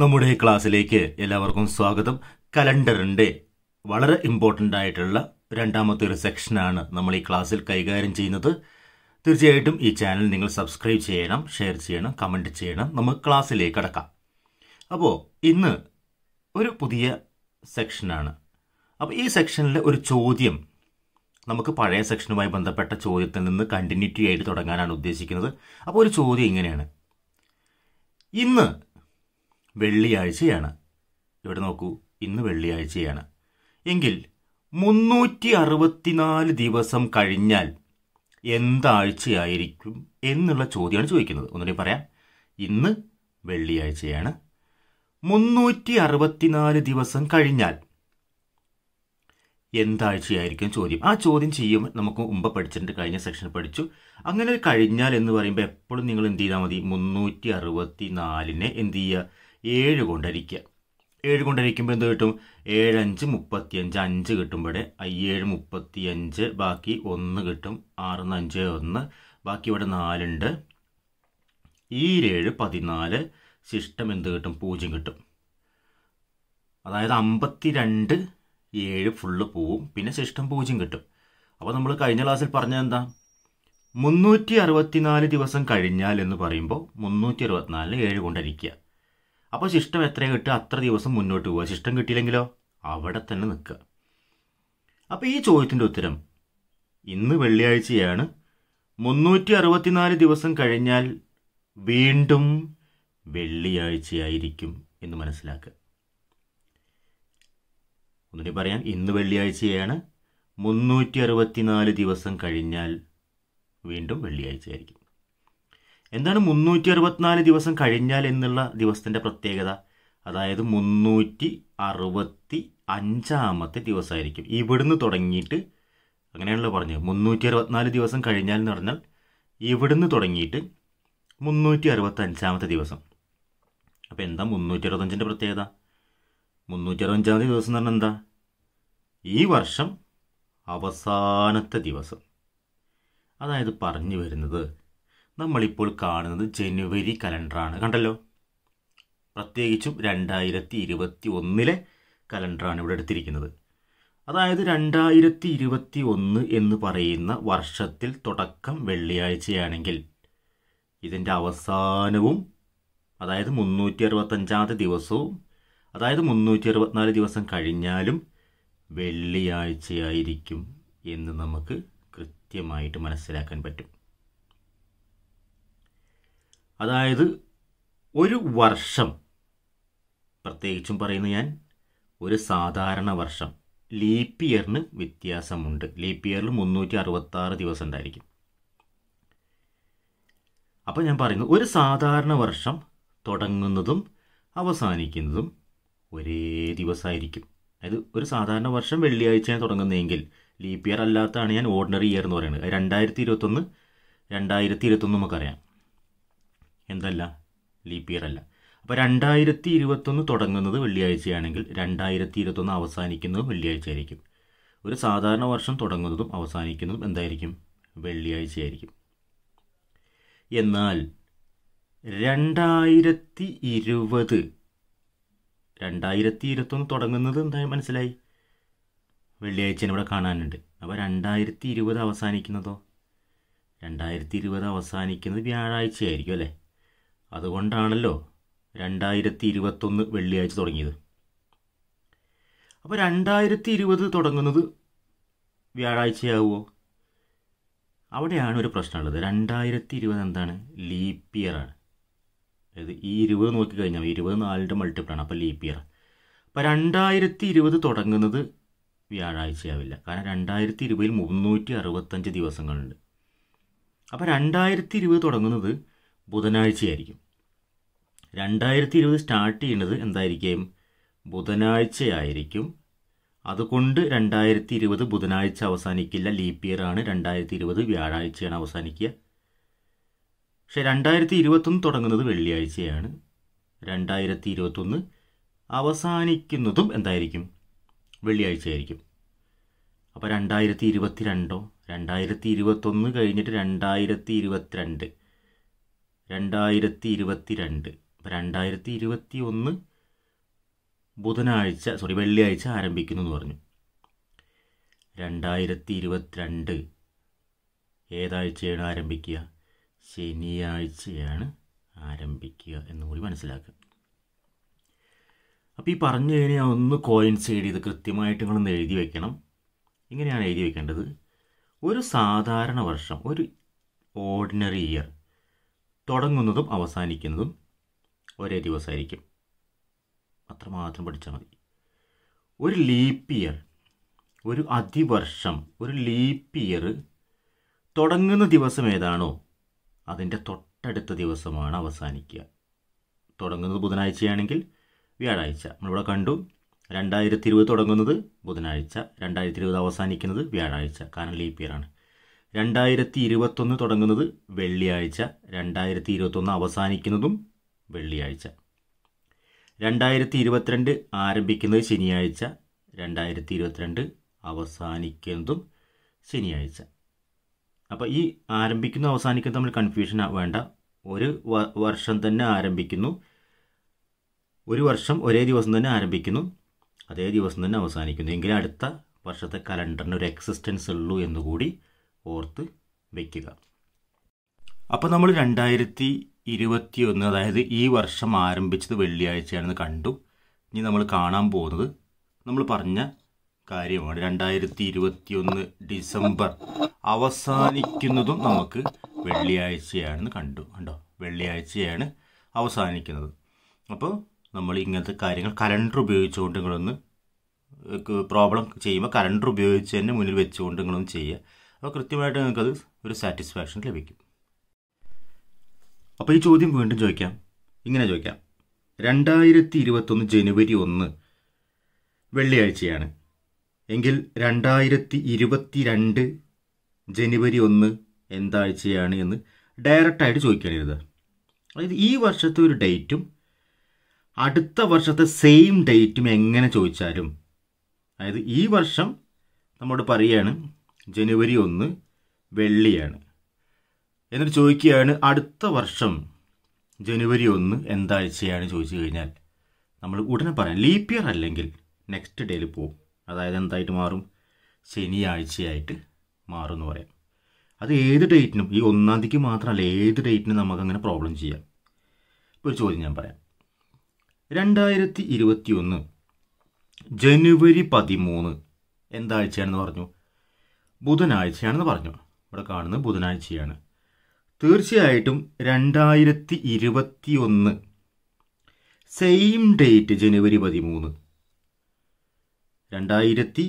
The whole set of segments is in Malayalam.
നമ്മുടെ ക്ലാസ്സിലേക്ക് എല്ലാവർക്കും സ്വാഗതം കലണ്ടറിൻ്റെ വളരെ ഇമ്പോർട്ടൻ്റ് ആയിട്ടുള്ള രണ്ടാമത്തെ ഒരു സെക്ഷനാണ് നമ്മൾ ഈ ക്ലാസ്സിൽ കൈകാര്യം ചെയ്യുന്നത് തീർച്ചയായിട്ടും ഈ ചാനൽ നിങ്ങൾ സബ്സ്ക്രൈബ് ചെയ്യണം ഷെയർ ചെയ്യണം കമൻറ്റ് ചെയ്യണം നമുക്ക് ക്ലാസ്സിലേക്ക് കടക്കാം അപ്പോൾ ഇന്ന് ഒരു പുതിയ സെക്ഷനാണ് അപ്പോൾ ഈ സെക്ഷനിലെ ഒരു ചോദ്യം നമുക്ക് പഴയ സെക്ഷനുമായി ബന്ധപ്പെട്ട ചോദ്യത്തിൽ നിന്ന് കണ്ടിന്യൂറ്റി ആയിട്ട് തുടങ്ങാനാണ് ഉദ്ദേശിക്കുന്നത് അപ്പോൾ ഒരു ചോദ്യം ഇങ്ങനെയാണ് ഇന്ന് വെള്ളിയാഴ്ചയാണ് ഇവിടെ നോക്കൂ ഇന്ന് വെള്ളിയാഴ്ചയാണ് എങ്കിൽ മുന്നൂറ്റി അറുപത്തിനാല് ദിവസം കഴിഞ്ഞാൽ എന്താഴ്ചയായിരിക്കും എന്നുള്ള ചോദ്യമാണ് ചോദിക്കുന്നത് ഒന്നുകൂടി പറയാം ഇന്ന് വെള്ളിയാഴ്ചയാണ് മുന്നൂറ്റി അറുപത്തിനാല് ദിവസം കഴിഞ്ഞാൽ എന്താഴ്ചയായിരിക്കും ചോദ്യം ആ ചോദ്യം ചെയ്യും നമുക്ക് മുമ്പ് പഠിച്ചിട്ടുണ്ട് കഴിഞ്ഞ സെക്ഷൻ പഠിച്ചു അങ്ങനെ കഴിഞ്ഞാൽ എന്ന് പറയുമ്പോൾ എപ്പോഴും നിങ്ങൾ എന്ത് ചെയ്താൽ മതി മുന്നൂറ്റി അറുപത്തി നാലിനെ എന്ത് ചെയ്യുക ഏഴ് കൊണ്ടരിക്കുക ഏഴ് കൊണ്ടരിക്കുമ്പോൾ എന്ത് കിട്ടും ഏഴഞ്ച് മുപ്പത്തി അഞ്ച് അഞ്ച് കിട്ടുമ്പോഴേ ഏഴ് അഞ്ച് ബാക്കി ഒന്ന് കിട്ടും ആറിന്ന് അഞ്ച് ഒന്ന് ബാക്കി ഇവിടെ നാലുണ്ട് ഈ ഏഴ് പതിനാല് ശിഷ്ടം എന്ത് കിട്ടും പൂജ്യം കിട്ടും അതായത് അമ്പത്തി രണ്ട് ഏഴ് ഫുള്ള് പോവും പിന്നെ ശിഷ്ടം പൂജ്യം കിട്ടും അപ്പോൾ നമ്മൾ കഴിഞ്ഞ ക്ലാസ്സിൽ പറഞ്ഞത് എന്താ മുന്നൂറ്റി അറുപത്തിനാല് ദിവസം കഴിഞ്ഞാൽ എന്ന് പറയുമ്പോൾ മുന്നൂറ്റി അറുപത്തിനാലിന് ഏഴ് കൊണ്ടരിക്കുക അപ്പോൾ ശിഷ്ടം എത്ര കിട്ടുക അത്ര ദിവസം മുന്നോട്ട് പോവുക ശിഷ്ടം കിട്ടിയില്ലെങ്കിലോ അവിടെ തന്നെ നിൽക്കുക അപ്പോൾ ഈ ചോദ്യത്തിൻ്റെ ഉത്തരം ഇന്ന് വെള്ളിയാഴ്ചയാണ് മുന്നൂറ്റി അറുപത്തിനാല് ദിവസം കഴിഞ്ഞാൽ വീണ്ടും വെള്ളിയാഴ്ചയായിരിക്കും എന്ന് മനസ്സിലാക്കുക ഒന്നുകൂടി പറയാം ഇന്ന് വെള്ളിയാഴ്ചയാണ് മുന്നൂറ്റി അറുപത്തിനാല് ദിവസം കഴിഞ്ഞാൽ വീണ്ടും വെള്ളിയാഴ്ചയായിരിക്കും എന്താണ് മുന്നൂറ്റി അറുപത്തിനാല് ദിവസം കഴിഞ്ഞാൽ എന്നുള്ള ദിവസത്തിൻ്റെ പ്രത്യേകത അതായത് മുന്നൂറ്റി അറുപത്തി അഞ്ചാമത്തെ ദിവസമായിരിക്കും ഇവിടുന്ന് തുടങ്ങിയിട്ട് അങ്ങനെയാണല്ലോ പറഞ്ഞത് മുന്നൂറ്റി അറുപത്തിനാല് ദിവസം കഴിഞ്ഞാൽ എന്ന് പറഞ്ഞാൽ ഇവിടുന്ന് തുടങ്ങിയിട്ട് മുന്നൂറ്റി അറുപത്തി അഞ്ചാമത്തെ ദിവസം അപ്പോൾ എന്താ മുന്നൂറ്റി അറുപത്തഞ്ചിൻ്റെ പ്രത്യേകത മുന്നൂറ്റി അറുപത്തഞ്ചാമത്തെ ദിവസം എന്ന് പറഞ്ഞാൽ എന്താ ഈ വർഷം അവസാനത്തെ ദിവസം അതായത് പറഞ്ഞു വരുന്നത് നമ്മളിപ്പോൾ കാണുന്നത് ജനുവരി കലണ്ടറാണ് കണ്ടല്ലോ പ്രത്യേകിച്ചും രണ്ടായിരത്തി ഇരുപത്തി ഒന്നിലെ കലണ്ടറാണ് ഇവിടെ എടുത്തിരിക്കുന്നത് അതായത് രണ്ടായിരത്തി ഇരുപത്തി ഒന്ന് എന്ന് പറയുന്ന വർഷത്തിൽ തുടക്കം വെള്ളിയാഴ്ചയാണെങ്കിൽ ഇതിൻ്റെ അവസാനവും അതായത് മുന്നൂറ്റി അറുപത്തഞ്ചാമത്തെ ദിവസവും അതായത് മുന്നൂറ്റി അറുപത്തിനാല് ദിവസം കഴിഞ്ഞാലും വെള്ളിയാഴ്ചയായിരിക്കും എന്ന് നമുക്ക് കൃത്യമായിട്ട് മനസ്സിലാക്കാൻ പറ്റും അതായത് ഒരു വർഷം പ്രത്യേകിച്ചും പറയുന്നു ഞാൻ ഒരു സാധാരണ വർഷം ലീപ്പ് ഇയറിന് വ്യത്യാസമുണ്ട് ലീപ്പ് ഇയറിൽ മുന്നൂറ്റി അറുപത്താറ് ദിവസം ഉണ്ടായിരിക്കും അപ്പോൾ ഞാൻ പറയുന്നു ഒരു സാധാരണ വർഷം തുടങ്ങുന്നതും അവസാനിക്കുന്നതും ഒരേ ദിവസമായിരിക്കും അതായത് ഒരു സാധാരണ വർഷം വെള്ളിയാഴ്ചയാണ് തുടങ്ങുന്നതെങ്കിൽ ലീപ്പ് ഇയർ അല്ലാത്തതാണ് ഞാൻ ഓർഡിനറി ഇയർ എന്ന് പറയുന്നത് രണ്ടായിരത്തി ഇരുപത്തൊന്ന് രണ്ടായിരത്തി ഇരുപത്തൊന്ന് നമുക്കറിയാം എന്തല്ല ലീപ്പ് ഇയർ അല്ല അപ്പോൾ രണ്ടായിരത്തി ഇരുപത്തൊന്ന് തുടങ്ങുന്നത് വെള്ളിയാഴ്ചയാണെങ്കിൽ രണ്ടായിരത്തി ഇരുപത്തൊന്ന് അവസാനിക്കുന്നതും വെള്ളിയാഴ്ച ആയിരിക്കും ഒരു സാധാരണ വർഷം തുടങ്ങുന്നതും അവസാനിക്കുന്നതും എന്തായിരിക്കും വെള്ളിയാഴ്ചയായിരിക്കും എന്നാൽ രണ്ടായിരത്തി ഇരുപത് രണ്ടായിരത്തി ഇരുപത്തൊന്ന് തുടങ്ങുന്നത് എന്താ മനസ്സിലായി വെള്ളിയാഴ്ചയാണ് ഇവിടെ കാണാനുണ്ട് അപ്പോൾ രണ്ടായിരത്തി ഇരുപത് അവസാനിക്കുന്നതോ രണ്ടായിരത്തി ഇരുപത് അവസാനിക്കുന്നത് വ്യാഴാഴ്ചയായിരിക്കും അല്ലേ അതുകൊണ്ടാണല്ലോ രണ്ടായിരത്തി ഇരുപത്തൊന്ന് വെള്ളിയാഴ്ച തുടങ്ങിയത് അപ്പോൾ രണ്ടായിരത്തി ഇരുപത് തുടങ്ങുന്നത് വ്യാഴാഴ്ചയാവുമോ അവിടെയാണ് ഒരു പ്രശ്നമുള്ളത് രണ്ടായിരത്തി ഇരുപത് എന്താണ് ലീപ്പ് ഇയറാണ് അതായത് ഈ ഇരുപത് നോക്കിക്കഴിഞ്ഞാൽ ഇരുപത് നാലിൻ്റെ മൾട്ടിപ്പിളാണ് അപ്പോൾ ലീപ്പ് ഇയർ അപ്പോൾ രണ്ടായിരത്തി ഇരുപത് തുടങ്ങുന്നത് വ്യാഴാഴ്ചയാവില്ല കാരണം രണ്ടായിരത്തി ഇരുപതിൽ മുന്നൂറ്റി അറുപത്തഞ്ച് ദിവസങ്ങളുണ്ട് അപ്പോൾ രണ്ടായിരത്തി ഇരുപത് തുടങ്ങുന്നത് ബുധനാഴ്ചയായിരിക്കും രണ്ടായിരത്തി ഇരുപത് സ്റ്റാർട്ട് ചെയ്യുന്നത് എന്തായിരിക്കും ബുധനാഴ്ചയായിരിക്കും അതുകൊണ്ട് രണ്ടായിരത്തി ഇരുപത് ബുധനാഴ്ച അവസാനിക്കില്ല ലീപ്പ് ഇയർ ആണ് രണ്ടായിരത്തി ഇരുപത് വ്യാഴാഴ്ചയാണ് അവസാനിക്കുക പക്ഷേ രണ്ടായിരത്തി ഇരുപത്തൊന്ന് തുടങ്ങുന്നത് വെള്ളിയാഴ്ചയാണ് രണ്ടായിരത്തി ഇരുപത്തൊന്ന് അവസാനിക്കുന്നതും എന്തായിരിക്കും വെള്ളിയാഴ്ചയായിരിക്കും അപ്പോൾ രണ്ടായിരത്തി ഇരുപത്തി രണ്ടോ രണ്ടായിരത്തി ഇരുപത്തൊന്ന് കഴിഞ്ഞിട്ട് രണ്ടായിരത്തി ഇരുപത്തിരണ്ട് രണ്ടായിരത്തി ഇരുപത്തി രണ്ട് അപ്പോൾ രണ്ടായിരത്തി ഇരുപത്തി ഒന്ന് ബുധനാഴ്ച സോറി വെള്ളിയാഴ്ച ആരംഭിക്കുന്നു എന്ന് പറഞ്ഞു രണ്ടായിരത്തി ഇരുപത്തിരണ്ട് ഏതാഴ്ചയാണ് ആരംഭിക്കുക ശനിയാഴ്ചയാണ് ആരംഭിക്കുക എന്ന് കൂടി മനസ്സിലാക്കുക അപ്പോൾ ഈ പറഞ്ഞു കഴിഞ്ഞാൽ ഒന്ന് കോയിൻസൈഡ് ചെയ്ത് കൃത്യമായിട്ട് നിങ്ങളൊന്ന് എഴുതി വെക്കണം ഇങ്ങനെയാണ് എഴുതി വെക്കേണ്ടത് ഒരു സാധാരണ വർഷം ഒരു ഓർഡിനറി ഇയർ തുടങ്ങുന്നതും അവസാനിക്കുന്നതും ഒരേ ദിവസമായിരിക്കും അത്രമാത്രം പഠിച്ചാൽ മതി ഒരു ലീപ്പ് ഇയർ ഒരു അതിവർഷം ഒരു ലീപ്പ് ഇയർ തുടങ്ങുന്ന ദിവസം ഏതാണോ അതിൻ്റെ തൊട്ടടുത്ത ദിവസമാണ് അവസാനിക്കുക തുടങ്ങുന്നത് ബുധനാഴ്ചയാണെങ്കിൽ വ്യാഴാഴ്ച നമ്മളിവിടെ കണ്ടു രണ്ടായിരത്തി ഇരുപത് തുടങ്ങുന്നത് ബുധനാഴ്ച രണ്ടായിരത്തി ഇരുപത് അവസാനിക്കുന്നത് വ്യാഴാഴ്ച കാരണം ലീപ്പ് ആണ് രണ്ടായിരത്തി ഇരുപത്തൊന്ന് തുടങ്ങുന്നത് വെള്ളിയാഴ്ച രണ്ടായിരത്തി ഇരുപത്തൊന്ന് അവസാനിക്കുന്നതും വെള്ളിയാഴ്ച രണ്ടായിരത്തി ഇരുപത്തിരണ്ട് ആരംഭിക്കുന്നത് ശനിയാഴ്ച രണ്ടായിരത്തി ഇരുപത്തിരണ്ട് അവസാനിക്കുന്നതും ശനിയാഴ്ച അപ്പോൾ ഈ ആരംഭിക്കുന്നു അവസാനിക്കുന്നു തമ്മിൽ കൺഫ്യൂഷൻ വേണ്ട ഒരു വർഷം തന്നെ ആരംഭിക്കുന്നു ഒരു വർഷം ഒരേ ദിവസം തന്നെ ആരംഭിക്കുന്നു അതേ ദിവസം തന്നെ അവസാനിക്കുന്നു എങ്കിലും അടുത്ത വർഷത്തെ കലണ്ടറിന് ഒരു എക്സിസ്റ്റൻസ് ഉള്ളൂ എന്നുകൂടി ഓർത്ത് വയ്ക്കുക അപ്പോൾ നമ്മൾ രണ്ടായിരത്തി ഇരുപത്തി ഒന്ന് അതായത് ഈ വർഷം ആരംഭിച്ചത് വെള്ളിയാഴ്ചയാണെന്ന് കണ്ടു ഇനി നമ്മൾ കാണാൻ പോകുന്നത് നമ്മൾ പറഞ്ഞ കാര്യമാണ് രണ്ടായിരത്തി ഇരുപത്തി ഒന്ന് ഡിസംബർ അവസാനിക്കുന്നതും നമുക്ക് വെള്ളിയാഴ്ചയാണെന്ന് കണ്ടു കണ്ടോ വെള്ളിയാഴ്ചയാണ് അവസാനിക്കുന്നത് അപ്പോൾ നമ്മൾ ഇങ്ങനത്തെ കാര്യങ്ങൾ കലണ്ടർ ഉപയോഗിച്ചുകൊണ്ട് നിങ്ങളൊന്ന് പ്രോബ്ലം ചെയ്യുമ്പോൾ കലണ്ടർ ഉപയോഗിച്ച് തന്നെ മുന്നിൽ വെച്ചുകൊണ്ട് നിങ്ങളൊന്ന് ചെയ്യുക അപ്പോൾ കൃത്യമായിട്ട് നിങ്ങൾക്കത് ഒരു സാറ്റിസ്ഫാക്ഷൻ ലഭിക്കും അപ്പോൾ ഈ ചോദ്യം വീണ്ടും ചോദിക്കാം ഇങ്ങനെ ചോദിക്കാം രണ്ടായിരത്തി ഇരുപത്തൊന്ന് ജനുവരി ഒന്ന് വെള്ളിയാഴ്ചയാണ് എങ്കിൽ രണ്ടായിരത്തി ഇരുപത്തി രണ്ട് ജനുവരി ഒന്ന് എന്താഴ്ചയാണ് എന്ന് ഡയറക്റ്റായിട്ട് ചോദിക്കാനിരുത് അതായത് ഈ വർഷത്തെ ഒരു ഡേറ്റും അടുത്ത വർഷത്തെ സെയിം ഡേറ്റും എങ്ങനെ ചോദിച്ചാലും അതായത് ഈ വർഷം നമ്മോട് പറയുകയാണ് ജനുവരി ഒന്ന് വെള്ളിയാണ് എന്നിട്ട് ചോദിക്കുകയാണ് അടുത്ത വർഷം ജനുവരി ഒന്ന് എന്താഴ്ചയാണ് ചോദിച്ചു കഴിഞ്ഞാൽ നമ്മൾ ഉടനെ പറയാം ലീപ്പ് ഇയർ അല്ലെങ്കിൽ നെക്സ്റ്റ് ഡേയിൽ പോവും അതായത് എന്തായിട്ട് മാറും ശനിയാഴ്ചയായിട്ട് മാറും എന്ന് പറയാം അത് ഏത് ഡേറ്റിനും ഈ ഒന്നാം തീയതിക്ക് മാത്രമല്ല ഏത് ഡേറ്റിനും നമുക്കങ്ങനെ പ്രോബ്ലം ചെയ്യാം ഇപ്പോൾ ഒരു ചോദ്യം ഞാൻ പറയാം രണ്ടായിരത്തി ഇരുപത്തി ഒന്ന് ജനുവരി പതിമൂന്ന് എന്താഴ്ചയാണെന്ന് പറഞ്ഞു ബുധനാഴ്ചയാണെന്ന് പറഞ്ഞു ഇവിടെ കാണുന്നത് ബുധനാഴ്ചയാണ് തീർച്ചയായിട്ടും രണ്ടായിരത്തി ഇരുപത്തി ഒന്ന് സെയിം ഡേറ്റ് ജനുവരി പതിമൂന്ന് രണ്ടായിരത്തി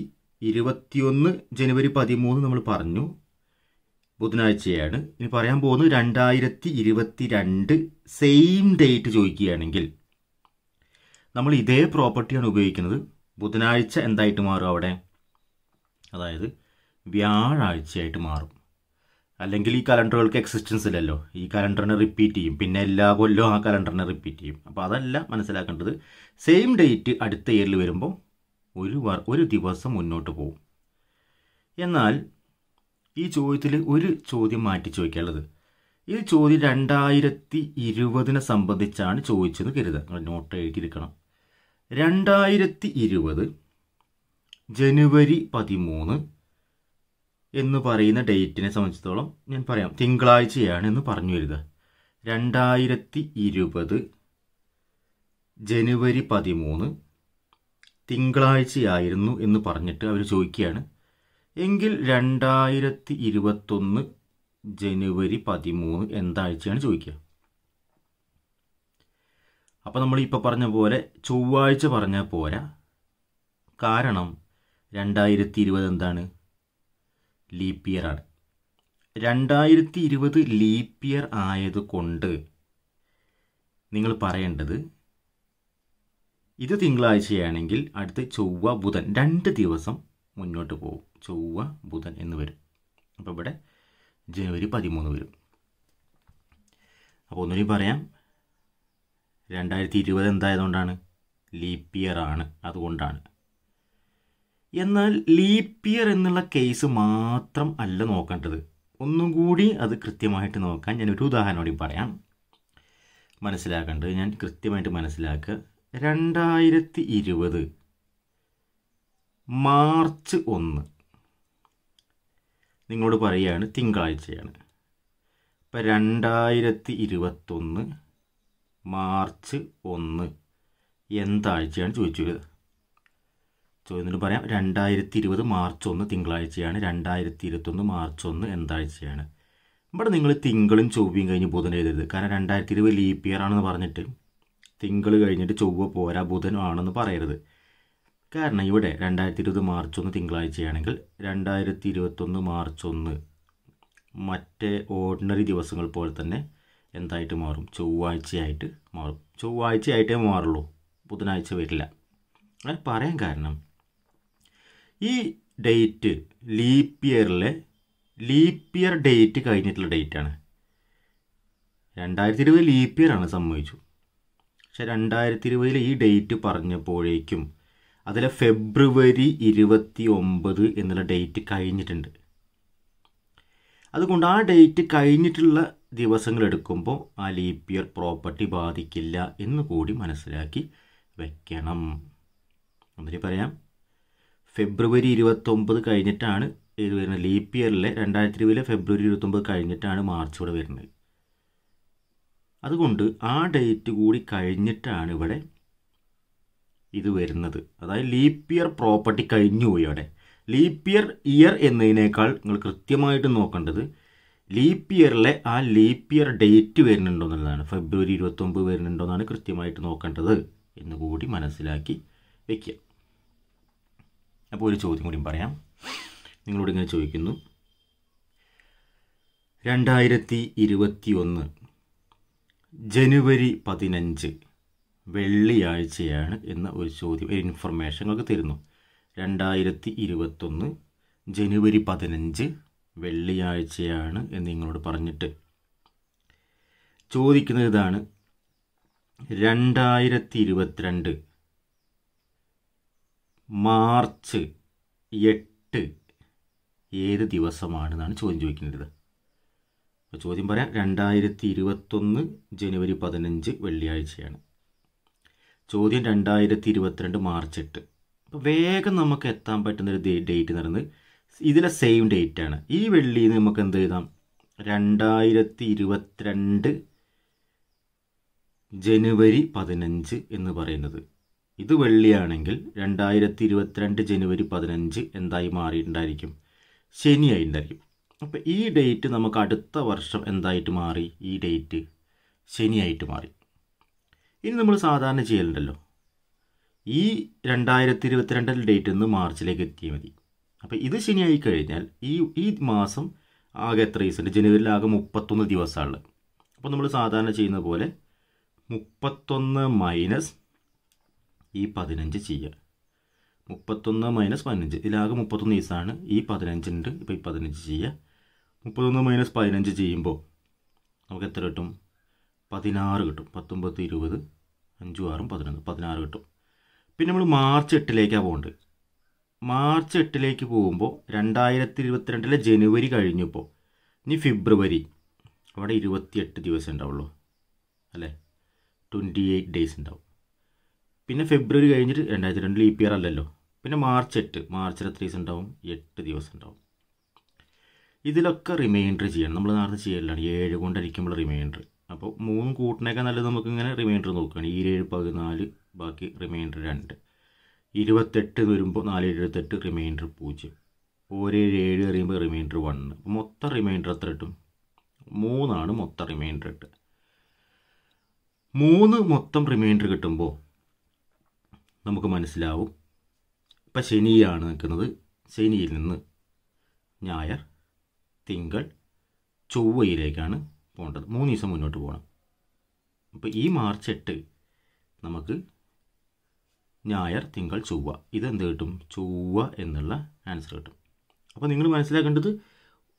ഇരുപത്തിയൊന്ന് ജനുവരി പതിമൂന്ന് നമ്മൾ പറഞ്ഞു ബുധനാഴ്ചയാണ് ഇനി പറയാൻ പോകുന്നത് രണ്ടായിരത്തി ഇരുപത്തി രണ്ട് സെയിം ഡേറ്റ് ചോദിക്കുകയാണെങ്കിൽ നമ്മൾ ഇതേ പ്രോപ്പർട്ടിയാണ് ഉപയോഗിക്കുന്നത് ബുധനാഴ്ച എന്തായിട്ട് മാറും അവിടെ അതായത് വ്യാഴാഴ്ചയായിട്ട് മാറും അല്ലെങ്കിൽ ഈ കലണ്ടറുകൾക്ക് എക്സിസ്റ്റൻസ് ഇല്ലല്ലോ ഈ കലണ്ടറിനെ റിപ്പീറ്റ് ചെയ്യും പിന്നെ എല്ലാ കൊല്ലവും ആ കലണ്ടറിനെ റിപ്പീറ്റ് ചെയ്യും അപ്പോൾ അതല്ല മനസ്സിലാക്കേണ്ടത് സെയിം ഡേറ്റ് അടുത്ത ഇയറിൽ വരുമ്പോൾ ഒരു വർ ഒരു ദിവസം മുന്നോട്ട് പോകും എന്നാൽ ഈ ചോദ്യത്തിൽ ഒരു ചോദ്യം മാറ്റി ചോദിക്കാനുള്ളത് ഈ ചോദ്യം രണ്ടായിരത്തി ഇരുപതിനെ സംബന്ധിച്ചാണ് ചോദിച്ചത് കരുതുക നിങ്ങൾ നോട്ട് എഴുതിയിരിക്കണം രണ്ടായിരത്തി ഇരുപത് ജനുവരി പതിമൂന്ന് എന്ന് പറയുന്ന ഡേറ്റിനെ സംബന്ധിച്ചിടത്തോളം ഞാൻ പറയാം തിങ്കളാഴ്ചയാണ് എന്ന് പറഞ്ഞു വരിക രണ്ടായിരത്തി ഇരുപത് ജനുവരി പതിമൂന്ന് തിങ്കളാഴ്ചയായിരുന്നു എന്ന് പറഞ്ഞിട്ട് അവർ ചോദിക്കുകയാണ് എങ്കിൽ രണ്ടായിരത്തി ഇരുപത്തൊന്ന് ജനുവരി പതിമൂന്ന് എന്താഴ്ചയാണ് ചോദിക്കുക അപ്പോൾ നമ്മൾ ഇപ്പോൾ പറഞ്ഞ പോലെ ചൊവ്വാഴ്ച പറഞ്ഞാൽ പോരാ കാരണം രണ്ടായിരത്തി ഇരുപത് എന്താണ് ലീപ് ഇയർ ആണ് രണ്ടായിരത്തി ഇരുപത് ലീപ് ഇയർ ആയതുകൊണ്ട് നിങ്ങൾ പറയേണ്ടത് ഇത് തിങ്കളാഴ്ചയാണെങ്കിൽ അടുത്ത് ചൊവ്വ ബുധൻ രണ്ട് ദിവസം മുന്നോട്ട് പോകും ചൊവ്വ ബുധൻ എന്ന് വരും അപ്പോൾ ഇവിടെ ജനുവരി പതിമൂന്ന് വരും അപ്പോൾ ഒന്നുകൂടി പറയാം രണ്ടായിരത്തി ഇരുപത് എന്തായതുകൊണ്ടാണ് ലീപ് ഇയർ ആണ് അതുകൊണ്ടാണ് എന്നാൽ ലീപ്പ് ഇയർ എന്നുള്ള കേസ് മാത്രം അല്ല നോക്കേണ്ടത് ഒന്നും കൂടി അത് കൃത്യമായിട്ട് നോക്കാൻ ഞാൻ ഉദാഹരണം കൂടി പറയാം മനസ്സിലാക്കേണ്ടത് ഞാൻ കൃത്യമായിട്ട് മനസ്സിലാക്കുക രണ്ടായിരത്തി ഇരുപത് മാർച്ച് ഒന്ന് നിങ്ങളോട് പറയുകയാണ് തിങ്കളാഴ്ചയാണ് ഇപ്പം രണ്ടായിരത്തി ഇരുപത്തൊന്ന് മാർച്ച് ഒന്ന് എന്താഴ്ചയാണ് ചോദിച്ചത് ചോദ്യത്തിൽ പറയാം രണ്ടായിരത്തി ഇരുപത് മാർച്ച് ഒന്ന് തിങ്കളാഴ്ചയാണ് രണ്ടായിരത്തി ഇരുപത്തൊന്ന് മാർച്ച് ഒന്ന് എന്താഴ്ചയാണ് ഇവിടെ നിങ്ങൾ തിങ്കളും ചൊവ്വയും കഴിഞ്ഞ് ബുധൻ എഴുതരുത് കാരണം രണ്ടായിരത്തി ഇരുപത് ലീപ്പ് ഇയർ ആണെന്ന് പറഞ്ഞിട്ട് തിങ്കൾ കഴിഞ്ഞിട്ട് ചൊവ്വ പോരാ ബുധൻ ആണെന്ന് പറയരുത് കാരണം ഇവിടെ രണ്ടായിരത്തി ഇരുപത് മാർച്ച് ഒന്ന് തിങ്കളാഴ്ചയാണെങ്കിൽ രണ്ടായിരത്തി ഇരുപത്തൊന്ന് മാർച്ച് ഒന്ന് മറ്റേ ഓർഡിനറി ദിവസങ്ങൾ പോലെ തന്നെ എന്തായിട്ട് മാറും ചൊവ്വാഴ്ചയായിട്ട് മാറും ചൊവ്വാഴ്ചയായിട്ടേ മാറുള്ളൂ ബുധനാഴ്ച വരില്ല അത് പറയാൻ കാരണം ഈ ഡേറ്റ് ലീപ്പ് ഇയറിലെ ലീപ്പ് ഇയർ ഡേറ്റ് കഴിഞ്ഞിട്ടുള്ള ഡേറ്റാണ് രണ്ടായിരത്തി ഇരുപത് ലീപ്പ് ഇയറാണ് സംഭവിച്ചു പക്ഷെ രണ്ടായിരത്തി ഇരുപതിൽ ഈ ഡേറ്റ് പറഞ്ഞപ്പോഴേക്കും അതിലെ ഫെബ്രുവരി ഇരുപത്തി ഒമ്പത് എന്നുള്ള ഡേറ്റ് കഴിഞ്ഞിട്ടുണ്ട് അതുകൊണ്ട് ആ ഡേറ്റ് കഴിഞ്ഞിട്ടുള്ള ദിവസങ്ങൾ എടുക്കുമ്പോൾ ആ ലീപ്പ് ഇയർ പ്രോപ്പർട്ടി ബാധിക്കില്ല എന്ന് കൂടി മനസ്സിലാക്കി വെക്കണം എന്നിട്ട് പറയാം ഫെബ്രുവരി ഇരുപത്തൊമ്പത് കഴിഞ്ഞിട്ടാണ് ഇത് വരുന്നത് ലീപ്പ് ഇയറിലെ രണ്ടായിരത്തി ഇരുപതിലെ ഫെബ്രുവരി ഇരുപത്തൊമ്പത് കഴിഞ്ഞിട്ടാണ് മാർച്ച് ഇവിടെ വരുന്നത് അതുകൊണ്ട് ആ ഡേറ്റ് കൂടി കഴിഞ്ഞിട്ടാണ് ഇവിടെ ഇത് വരുന്നത് അതായത് ലീപ്പ് ഇയർ പ്രോപ്പർട്ടി കഴിഞ്ഞു പോയി അവിടെ ലീപ്പ് ഇയർ ഇയർ എന്നതിനേക്കാൾ നിങ്ങൾ കൃത്യമായിട്ട് നോക്കേണ്ടത് ലീപ്പ് ഇയറിലെ ആ ലീപ്പ് ഇയർ ഡേറ്റ് വരുന്നുണ്ടോ എന്നുള്ളതാണ് ഫെബ്രുവരി ഇരുപത്തൊമ്പത് വരുന്നുണ്ടോ എന്നാണ് കൃത്യമായിട്ട് നോക്കേണ്ടത് എന്ന് കൂടി മനസ്സിലാക്കി വയ്ക്കുക അപ്പോൾ ഒരു ചോദ്യം കൂടി പറയാം നിങ്ങളോട് ഇങ്ങനെ ചോദിക്കുന്നു രണ്ടായിരത്തി ഇരുപത്തി ഒന്ന് ജനുവരി പതിനഞ്ച് വെള്ളിയാഴ്ചയാണ് എന്ന ഒരു ചോദ്യം ഒരു ഇൻഫർമേഷൻ നിങ്ങൾക്ക് തരുന്നു രണ്ടായിരത്തി ഇരുപത്തൊന്ന് ജനുവരി പതിനഞ്ച് വെള്ളിയാഴ്ചയാണ് എന്ന് നിങ്ങളോട് പറഞ്ഞിട്ട് ചോദിക്കുന്നത് ഇതാണ് രണ്ടായിരത്തി ഇരുപത്തിരണ്ട് മാർച്ച് എട്ട് ഏത് ദിവസമാണെന്നാണ് ചോദ്യം ചോദിക്കുന്നത് അപ്പോൾ ചോദ്യം പറയാം രണ്ടായിരത്തി ഇരുപത്തൊന്ന് ജനുവരി പതിനഞ്ച് വെള്ളിയാഴ്ചയാണ് ചോദ്യം രണ്ടായിരത്തി ഇരുപത്തിരണ്ട് മാർച്ച് എട്ട് അപ്പോൾ വേഗം നമുക്ക് എത്താൻ പറ്റുന്നൊരു ഡേറ്റ് എന്ന് പറയുന്നത് ഇതിലെ സെയിം ഡേറ്റ് ആണ് ഈ വെള്ളിയിൽ നിന്ന് നമുക്ക് എന്ത് ചെയ്താം രണ്ടായിരത്തി ഇരുപത്തിരണ്ട് ജനുവരി പതിനഞ്ച് എന്ന് പറയുന്നത് ഇത് വെള്ളിയാണെങ്കിൽ രണ്ടായിരത്തി ഇരുപത്തിരണ്ട് ജനുവരി പതിനഞ്ച് എന്തായി മാറിയിട്ടുണ്ടായിരിക്കും ശനിയായിട്ടുണ്ടായിരിക്കും അപ്പോൾ ഈ ഡേറ്റ് നമുക്ക് അടുത്ത വർഷം എന്തായിട്ട് മാറി ഈ ഡേറ്റ് ശനിയായിട്ട് മാറി ഇനി നമ്മൾ സാധാരണ ചെയ്യലുണ്ടല്ലോ ഈ രണ്ടായിരത്തി ഇരുപത്തിരണ്ടിൽ ഡേറ്റ് ഒന്ന് മാർച്ചിലേക്ക് എത്തിയാൽ മതി അപ്പോൾ ഇത് ശനിയായി കഴിഞ്ഞാൽ ഈ ഈ മാസം ആകെ എത്ര ദിവസമുണ്ട് ജനുവരിയിലാകെ മുപ്പത്തൊന്ന് ദിവസമാണ് അപ്പോൾ നമ്മൾ സാധാരണ ചെയ്യുന്ന പോലെ മുപ്പത്തൊന്ന് മൈനസ് ഈ പതിനഞ്ച് ചെയ്യുക മുപ്പത്തൊന്ന് മൈനസ് പതിനഞ്ച് ഇതിലാകെ മുപ്പത്തൊന്ന് ഈസാണ് ഈ പതിനഞ്ചുണ്ട് ഇപ്പോൾ ഈ പതിനഞ്ച് ചെയ്യുക മുപ്പത്തൊന്ന് മൈനസ് പതിനഞ്ച് ചെയ്യുമ്പോൾ നമുക്ക് എത്ര കിട്ടും പതിനാറ് കിട്ടും പത്തൊമ്പത് ഇരുപത് അഞ്ചും ആറും പതിനൊന്ന് പതിനാറ് കിട്ടും പിന്നെ നമ്മൾ മാർച്ച് എട്ടിലേക്കാണ് പോകേണ്ടത് മാർച്ച് എട്ടിലേക്ക് പോകുമ്പോൾ രണ്ടായിരത്തി ഇരുപത്തിരണ്ടിലെ ജനുവരി കഴിഞ്ഞപ്പോൾ ഇനി ഫെബ്രുവരി അവിടെ ഇരുപത്തിയെട്ട് ദിവസം ഉണ്ടാവുള്ളൂ അല്ലേ ട്വൻറ്റി എയ്റ്റ് ഡേയ്സ് ഉണ്ടാവും പിന്നെ ഫെബ്രുവരി കഴിഞ്ഞിട്ട് രണ്ടായിരത്തി രണ്ട് ലീപ്പ് ഇയർ അല്ലല്ലോ പിന്നെ മാർച്ച് എട്ട് മാർച്ചിൽ എത്ര ദിവസം ഉണ്ടാവും എട്ട് ദിവസം ഉണ്ടാവും ഇതിലൊക്കെ റിമൈൻഡർ ചെയ്യണം നമ്മൾ നേരത്തെ ചെയ്യലാണ് ഏഴ് കൊണ്ടായിരിക്കുമ്പോൾ റിമൈൻഡർ അപ്പോൾ മൂന്ന് കൂട്ടിനേക്കാൾ നല്ലത് നമുക്കിങ്ങനെ റിമൈൻഡർ നോക്കുകയാണ് ഈ പതിനാല് ബാക്കി റിമൈൻഡർ രണ്ട് ഇരുപത്തെട്ട് വരുമ്പോൾ നാല് എഴുപത്തെട്ട് റിമൈൻഡർ പൂജ്യം ഓരോ ഏഴ് എറിയുമ്പോൾ റിമൈൻഡർ വൺ അപ്പോൾ മൊത്തം റിമൈൻഡർ എത്ര കിട്ടും മൂന്നാണ് മൊത്തം റിമൈൻഡർ ഇട്ട് മൂന്ന് മൊത്തം റിമൈൻഡർ കിട്ടുമ്പോൾ നമുക്ക് മനസ്സിലാവും ഇപ്പം ശനിയാണ് നിൽക്കുന്നത് ശനിയിൽ നിന്ന് ഞായർ തിങ്കൾ ചൊവ്വയിലേക്കാണ് പോകേണ്ടത് മൂന്ന് ദിവസം മുന്നോട്ട് പോകണം അപ്പോൾ ഈ മാർച്ച് എട്ട് നമുക്ക് ഞായർ തിങ്കൾ ചൊവ്വ ഇതെന്ത് കിട്ടും ചൊവ്വ എന്നുള്ള ആൻസർ കിട്ടും അപ്പോൾ നിങ്ങൾ മനസ്സിലാക്കേണ്ടത്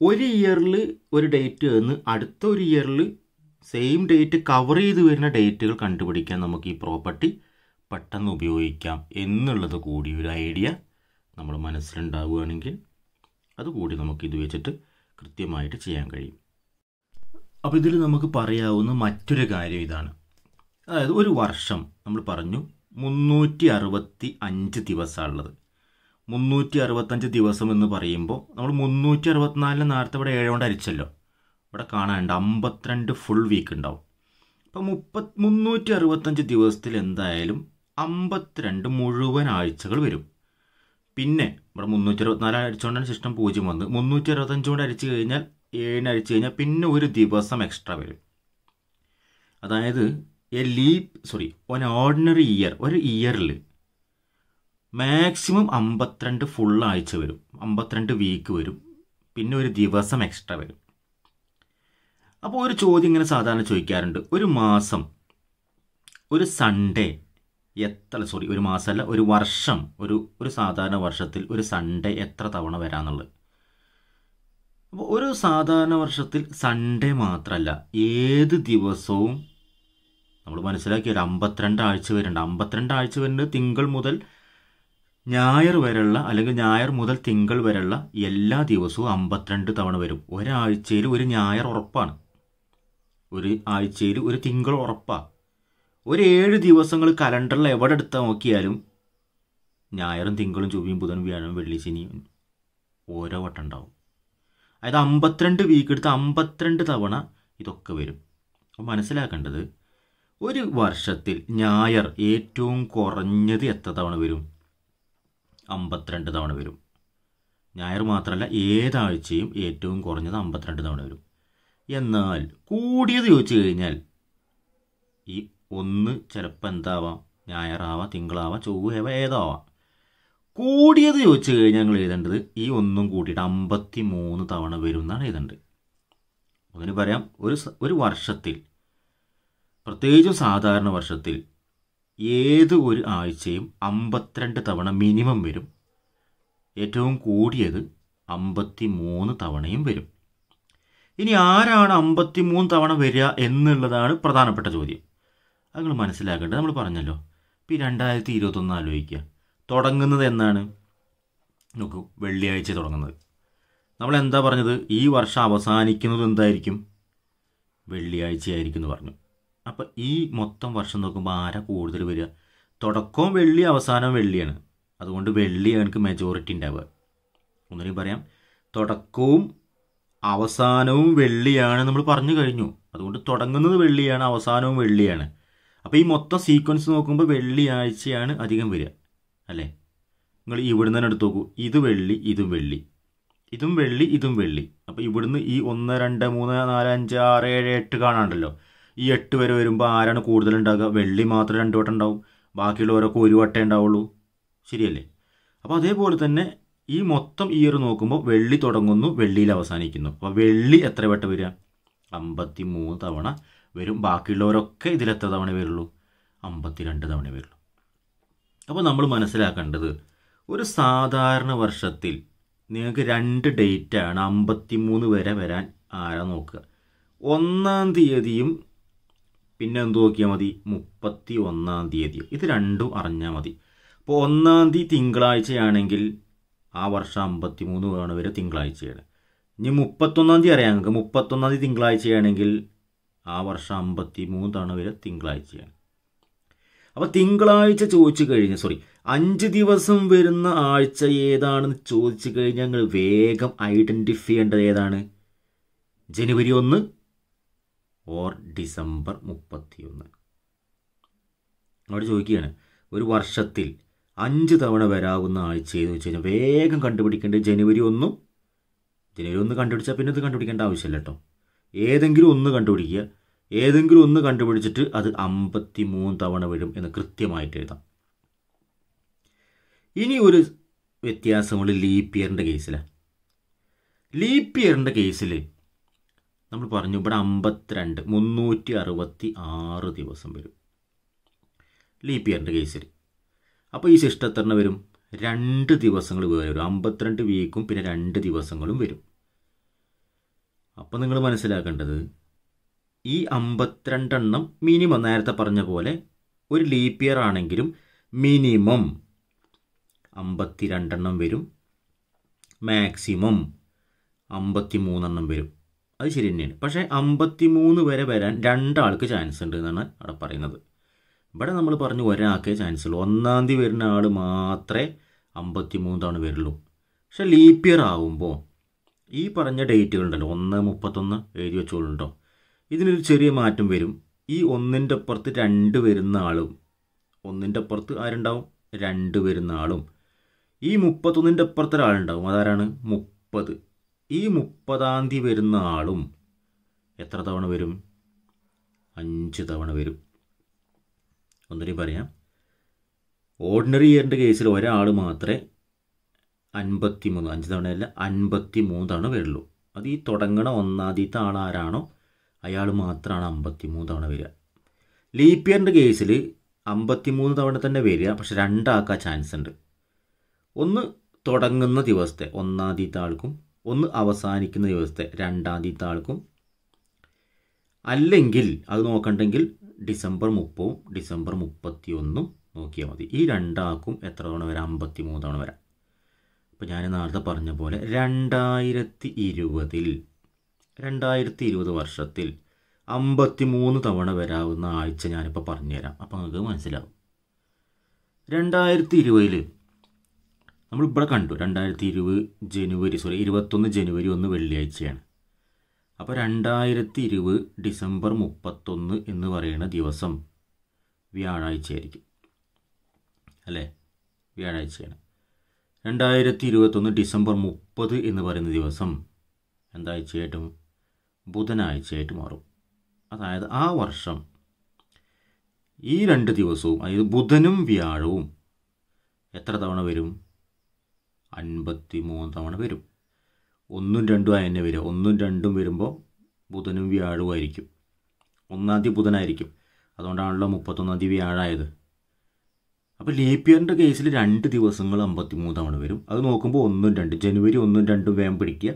ഒരു ഇയറിൽ ഒരു ഡേറ്റ് എന്ന് അടുത്ത ഒരു ഇയറിൽ സെയിം ഡേറ്റ് കവർ ചെയ്ത് വരുന്ന ഡേറ്റുകൾ കണ്ടുപിടിക്കാൻ നമുക്ക് ഈ പ്രോപ്പർട്ടി പെട്ടെന്ന് ഉപയോഗിക്കാം എന്നുള്ളത് കൂടി ഒരു ഐഡിയ നമ്മൾ മനസ്സിലുണ്ടാവുകയാണെങ്കിൽ അതുകൂടി നമുക്ക് ഇത് വെച്ചിട്ട് കൃത്യമായിട്ട് ചെയ്യാൻ കഴിയും അപ്പോൾ ഇതിൽ നമുക്ക് പറയാവുന്ന മറ്റൊരു കാര്യം ഇതാണ് അതായത് ഒരു വർഷം നമ്മൾ പറഞ്ഞു മുന്നൂറ്റി അറുപത്തി അഞ്ച് ദിവസമാണുള്ളത് മുന്നൂറ്റി അറുപത്തഞ്ച് ദിവസം എന്ന് പറയുമ്പോൾ നമ്മൾ മുന്നൂറ്റി അറുപത്തിനാലിന് നേരത്തെ ഇവിടെ കൊണ്ട് അരിച്ചല്ലോ ഇവിടെ കാണാനുണ്ട് അമ്പത്തിരണ്ട് ഫുൾ വീക്ക് ഉണ്ടാവും അപ്പോൾ മുപ്പത് മുന്നൂറ്റി അറുപത്തഞ്ച് ദിവസത്തിൽ എന്തായാലും അമ്പത്തിരണ്ട് മുഴുവൻ ആഴ്ചകൾ വരും പിന്നെ നമ്മുടെ മുന്നൂറ്റി അറുപത്തിനാല് അടിച്ചുകൊണ്ടാണ് ശിഷ്ടം പൂജ്യം വന്ന് മുന്നൂറ്റി അറുപത്തഞ്ച് കൊണ്ട് അടിച്ചു കഴിഞ്ഞാൽ ഏഴിന് അടിച്ചു കഴിഞ്ഞാൽ പിന്നെ ഒരു ദിവസം എക്സ്ട്രാ വരും അതായത് a leap sorry an ordinary year ഒരു ഇയറിൽ മാക്സിമം അമ്പത്തിരണ്ട് ഫുൾ ആഴ്ച വരും അമ്പത്തിരണ്ട് വീക്ക് വരും പിന്നെ ഒരു ദിവസം എക്സ്ട്രാ വരും അപ്പോൾ ഒരു ചോദ്യം ഇങ്ങനെ സാധാരണ ചോദിക്കാറുണ്ട് ഒരു മാസം ഒരു സൺഡേ എത്ര സോറി ഒരു മാസമല്ല ഒരു വർഷം ഒരു ഒരു സാധാരണ വർഷത്തിൽ ഒരു സൺഡേ എത്ര തവണ വരാന്നുള്ളത് അപ്പോൾ ഒരു സാധാരണ വർഷത്തിൽ സൺഡേ മാത്രമല്ല ഏത് ദിവസവും നമ്മൾ മനസ്സിലാക്കി ഒരു അമ്പത്തിരണ്ട് ആഴ്ച വരുന്നുണ്ട് അമ്പത്തിരണ്ട് ആഴ്ച വരുന്നത് തിങ്കൾ മുതൽ ഞായർ വരെയുള്ള അല്ലെങ്കിൽ ഞായർ മുതൽ തിങ്കൾ വരെയുള്ള എല്ലാ ദിവസവും അമ്പത്തിരണ്ട് തവണ വരും ഒരാഴ്ചയിൽ ഒരു ഞായർ ഉറപ്പാണ് ഒരു ആഴ്ചയിൽ ഒരു തിങ്കൾ ഉറപ്പാണ് ഒരു ഏഴ് ദിവസങ്ങൾ കലണ്ടറിൽ എവിടെ എടുത്താൽ നോക്കിയാലും ഞായറും തിങ്കളും ചൊവ്വയും ബുധനും വ്യാഴം വെള്ളി ശനിയും ഓരോ വട്ടം ഉണ്ടാവും അതായത് അമ്പത്തിരണ്ട് വീക്ക് എടുത്ത് അമ്പത്തിരണ്ട് തവണ ഇതൊക്കെ വരും അപ്പം മനസ്സിലാക്കേണ്ടത് ഒരു വർഷത്തിൽ ഞായർ ഏറ്റവും കുറഞ്ഞത് എത്ര തവണ വരും അമ്പത്തിരണ്ട് തവണ വരും ഞായർ മാത്രമല്ല ഏതാഴ്ചയും ഏറ്റവും കുറഞ്ഞത് അമ്പത്തിരണ്ട് തവണ വരും എന്നാൽ കൂടിയത് ചോദിച്ചു കഴിഞ്ഞാൽ ഈ ഒന്ന് ചിലപ്പോൾ എന്താവാം ഞായറാവാം തിങ്കളാവാം ചൊവ്വയാവാം ഏതാവാം കൂടിയത് ചോദിച്ചു കഴിഞ്ഞാൽ ഞങ്ങൾ എഴുതേണ്ടത് ഈ ഒന്നും കൂടിയിട്ട് അമ്പത്തി മൂന്ന് തവണ വരും എന്നാണ് എഴുതേണ്ടത് അതിന് പറയാം ഒരു ഒരു വർഷത്തിൽ പ്രത്യേകിച്ചും സാധാരണ വർഷത്തിൽ ഏത് ഒരു ആഴ്ചയും അമ്പത്തിരണ്ട് തവണ മിനിമം വരും ഏറ്റവും കൂടിയത് അമ്പത്തി മൂന്ന് തവണയും വരും ഇനി ആരാണ് അമ്പത്തി മൂന്ന് തവണ വരിക എന്നുള്ളതാണ് പ്രധാനപ്പെട്ട ചോദ്യം അത് നിങ്ങൾ മനസ്സിലാക്കേണ്ടത് നമ്മൾ പറഞ്ഞല്ലോ ഇപ്പം ഈ രണ്ടായിരത്തി ഇരുപത്തൊന്ന് ആലോചിക്കുക തുടങ്ങുന്നത് എന്നാണ് നോക്കൂ വെള്ളിയാഴ്ച തുടങ്ങുന്നത് നമ്മൾ എന്താ പറഞ്ഞത് ഈ വർഷം അവസാനിക്കുന്നത് എന്തായിരിക്കും വെള്ളിയാഴ്ചയായിരിക്കും എന്ന് പറഞ്ഞു അപ്പം ഈ മൊത്തം വർഷം നോക്കുമ്പോൾ ആരാ കൂടുതൽ വരിക തുടക്കവും വെള്ളി അവസാനവും വെള്ളിയാണ് അതുകൊണ്ട് വെള്ളിയാണ് എനിക്ക് മെജോറിറ്റി ഉണ്ടാവുക ഒന്നുകൂടി പറയാം തുടക്കവും അവസാനവും വെള്ളിയാണ് നമ്മൾ പറഞ്ഞു കഴിഞ്ഞു അതുകൊണ്ട് തുടങ്ങുന്നത് വെള്ളിയാണ് അവസാനവും വെള്ളിയാണ് അപ്പോൾ ഈ മൊത്തം സീക്വൻസ് നോക്കുമ്പോൾ വെള്ളിയാഴ്ചയാണ് അധികം വരിക അല്ലേ നിങ്ങൾ ഇവിടുന്ന് തന്നെ എടുത്ത് നോക്കൂ ഇത് വെള്ളി ഇതും വെള്ളി ഇതും വെള്ളി ഇതും വെള്ളി അപ്പോൾ ഇവിടുന്ന് ഈ ഒന്ന് രണ്ട് മൂന്ന് നാല് അഞ്ച് ആറ് ഏഴ് എട്ട് കാണാണ്ടല്ലോ ഈ എട്ട് വരെ വരുമ്പോൾ ആരാണ് കൂടുതലുണ്ടാകുക വെള്ളി മാത്രം രണ്ട് വട്ടം ഉണ്ടാവും ബാക്കിയുള്ള ഓരോക്കെ ഒരു വട്ടേ ഉണ്ടാവുള്ളൂ ശരിയല്ലേ അപ്പോൾ അതേപോലെ തന്നെ ഈ മൊത്തം ഇയർ നോക്കുമ്പോൾ വെള്ളി തുടങ്ങുന്നു വെള്ളിയിൽ അവസാനിക്കുന്നു അപ്പോൾ വെള്ളി എത്ര വട്ടം വരിക അമ്പത്തി മൂന്ന് തവണ വരും ബാക്കിയുള്ളവരൊക്കെ ഇതിൽ എത്ര തവണ വരുള്ളൂ അമ്പത്തിരണ്ട് തവണ വരുള്ളൂ അപ്പോൾ നമ്മൾ മനസ്സിലാക്കേണ്ടത് ഒരു സാധാരണ വർഷത്തിൽ നിങ്ങൾക്ക് രണ്ട് ഡേറ്റാണ് അമ്പത്തിമൂന്ന് വരെ വരാൻ ആരാ നോക്കുക ഒന്നാം തീയതിയും പിന്നെ എന്ത് നോക്കിയാൽ മതി മുപ്പത്തി ഒന്നാം തീയതിയും ഇത് രണ്ടും അറിഞ്ഞാൽ മതി അപ്പോൾ ഒന്നാം തീയതി തിങ്കളാഴ്ചയാണെങ്കിൽ ആ വർഷം അമ്പത്തിമൂന്ന് തവണ വരെ തിങ്കളാഴ്ചയാണ് ഇനി മുപ്പത്തൊന്നാം തീയതി അറിയാം നിങ്ങൾക്ക് മുപ്പത്തൊന്നാം തീയതി തിങ്കളാഴ്ചയാണെങ്കിൽ ആ വർഷം അമ്പത്തി മൂന്നാണ് വരെ തിങ്കളാഴ്ചയാണ് അപ്പോൾ തിങ്കളാഴ്ച ചോദിച്ചു കഴിഞ്ഞ സോറി അഞ്ച് ദിവസം വരുന്ന ആഴ്ച ഏതാണെന്ന് ചോദിച്ചു കഴിഞ്ഞാൽ ഞങ്ങൾ വേഗം ഐഡൻറ്റിഫൈ ചെയ്യേണ്ടത് ഏതാണ് ജനുവരി ഒന്ന് ഓർ ഡിസംബർ മുപ്പത്തിയൊന്ന് അവിടെ ചോദിക്കുകയാണ് ഒരു വർഷത്തിൽ അഞ്ച് തവണ വരാവുന്ന ആഴ്ച എന്ന് വെച്ച് കഴിഞ്ഞാൽ വേഗം കണ്ടുപിടിക്കേണ്ടത് ജനുവരി ഒന്നും ജനുവരി ഒന്ന് കണ്ടുപിടിച്ചാൽ പിന്നെ ഇത് കണ്ടുപിടിക്കേണ്ട ആവശ്യമില്ല കേട്ടോ ഏതെങ്കിലും ഒന്ന് കണ്ടുപിടിക്കുക ഏതെങ്കിലും ഒന്ന് കണ്ടുപിടിച്ചിട്ട് അത് അമ്പത്തി മൂന്ന് തവണ വരും എന്ന് കൃത്യമായിട്ട് എഴുതാം ഇനി ഒരു വ്യത്യാസമുള്ള ലീപ്പിയറിൻ്റെ കേസിലാണ് ലീപ്പിയറിൻ്റെ കേസിൽ നമ്മൾ പറഞ്ഞു ഇവിടെ അമ്പത്തിരണ്ട് മുന്നൂറ്റി അറുപത്തി ആറ് ദിവസം വരും ലീപ്പിയറിൻ്റെ കേസിൽ അപ്പോൾ ഈ ശിഷ്ടത്തറിന് വരും രണ്ട് ദിവസങ്ങൾ വേറെ വരും അമ്പത്തിരണ്ട് വീക്കും പിന്നെ രണ്ട് ദിവസങ്ങളും വരും അപ്പം നിങ്ങൾ മനസ്സിലാക്കേണ്ടത് ഈ അമ്പത്തിരണ്ടെണ്ണം മിനിമം നേരത്തെ പറഞ്ഞ പോലെ ഒരു ലീപ്പ് ഇയർ ആണെങ്കിലും മിനിമം അമ്പത്തിരണ്ടെണ്ണം വരും മാക്സിമം അമ്പത്തി മൂന്നെണ്ണം വരും അത് ശരി തന്നെയാണ് പക്ഷേ അമ്പത്തി മൂന്ന് വരെ വരാൻ രണ്ടാൾക്ക് ചാൻസ് ഉണ്ട് എന്നാണ് അവിടെ പറയുന്നത് ഇവിടെ നമ്മൾ പറഞ്ഞു ഒരാൾക്കേ ചാൻസ് ഉള്ളൂ ഒന്നാം തീയതി വരുന്ന ആൾ മാത്രമേ അമ്പത്തി മൂന്ന് തവണ വരുള്ളൂ പക്ഷേ ലീപ്പ് ഇയർ ആകുമ്പോൾ ഈ പറഞ്ഞ ഡേറ്റുകളുണ്ടല്ലോ ഒന്ന് മുപ്പത്തൊന്ന് എഴുതി വെച്ചോളുണ്ടോ ഇതിനൊരു ചെറിയ മാറ്റം വരും ഈ ഒന്നിൻ്റെ അപ്പുറത്ത് രണ്ട് വരുന്ന ആളും ഒന്നിൻ്റെ അപ്പുറത്ത് ആരുണ്ടാവും രണ്ട് വരുന്ന ആളും ഈ മുപ്പത്തൊന്നിൻ്റെ അപ്പുറത്ത് ഒരാളുണ്ടാവും അതാരാണ് മുപ്പത് ഈ മുപ്പതാം തീയതി വരുന്ന ആളും എത്ര തവണ വരും അഞ്ച് തവണ വരും ഒന്നുകൂടി പറയാം ഓർഡിനറി ഇയറിൻ്റെ കേസിൽ ഒരാൾ മാത്രമേ അൻപത്തി മൂന്ന് അഞ്ച് തവണയല്ല അൻപത്തി മൂന്ന് തവണ വരുള്ളൂ അത് ഈ തുടങ്ങണ ഒന്നാദ്യത്തെ ആൾ ആരാണോ അയാൾ മാത്രമാണ് അമ്പത്തി മൂന്ന് തവണ വരിക ലീപ്പിയറിൻ്റെ കേസിൽ അമ്പത്തി മൂന്ന് തവണ തന്നെ വരിക പക്ഷെ രണ്ടാക്കാൻ ചാൻസ് ഉണ്ട് ഒന്ന് തുടങ്ങുന്ന ദിവസത്തെ ഒന്നാദ്യത്തെ ആൾക്കും ഒന്ന് അവസാനിക്കുന്ന ദിവസത്തെ രണ്ടാദ്യത്തെ ആൾക്കും അല്ലെങ്കിൽ അത് നോക്കണ്ടെങ്കിൽ ഡിസംബർ മുപ്പതും ഡിസംബർ മുപ്പത്തി ഒന്നും നോക്കിയാൽ മതി ഈ രണ്ടാക്കും എത്ര തവണ വരാം അമ്പത്തി മൂന്ന് തവണ വരാം ഇപ്പം ഞാൻ നേരത്തെ പറഞ്ഞ പോലെ രണ്ടായിരത്തി ഇരുപതിൽ രണ്ടായിരത്തി ഇരുപത് വർഷത്തിൽ അമ്പത്തി മൂന്ന് തവണ വരാവുന്ന ആഴ്ച ഞാനിപ്പോൾ പറഞ്ഞു തരാം അപ്പോൾ നിങ്ങൾക്ക് മനസ്സിലാവും രണ്ടായിരത്തി ഇരുപതിൽ നമ്മൾ ഇവിടെ കണ്ടു രണ്ടായിരത്തി ഇരുപത് ജനുവരി സോറി ഇരുപത്തൊന്ന് ജനുവരി ഒന്ന് വെള്ളിയാഴ്ചയാണ് അപ്പോൾ രണ്ടായിരത്തി ഇരുപത് ഡിസംബർ മുപ്പത്തൊന്ന് എന്ന് പറയുന്ന ദിവസം വ്യാഴാഴ്ചയായിരിക്കും അല്ലേ വ്യാഴാഴ്ചയാണ് രണ്ടായിരത്തി ഇരുപത്തൊന്ന് ഡിസംബർ മുപ്പത് എന്ന് പറയുന്ന ദിവസം എന്താഴ്ചയായിട്ടും ബുധനാഴ്ചയായിട്ട് മാറും അതായത് ആ വർഷം ഈ രണ്ട് ദിവസവും അതായത് ബുധനും വ്യാഴവും എത്ര തവണ വരും അൻപത്തി മൂന്ന് തവണ വരും ഒന്നും രണ്ടും അതിനെ വരിക ഒന്നും രണ്ടും വരുമ്പോൾ ബുധനും വ്യാഴവും ആയിരിക്കും ഒന്നാം തീയതി ബുധനായിരിക്കും അതുകൊണ്ടാണല്ലോ മുപ്പത്തൊന്നാം തീയതി വ്യാഴായത് അപ്പോൾ ലീപ് ഇയറിൻ്റെ കേസിൽ രണ്ട് ദിവസങ്ങൾ അമ്പത്തി മൂന്നാണ് വരും അത് നോക്കുമ്പോൾ ഒന്നും രണ്ട് ജനുവരി ഒന്നും രണ്ടും വേഗം പിടിക്കുക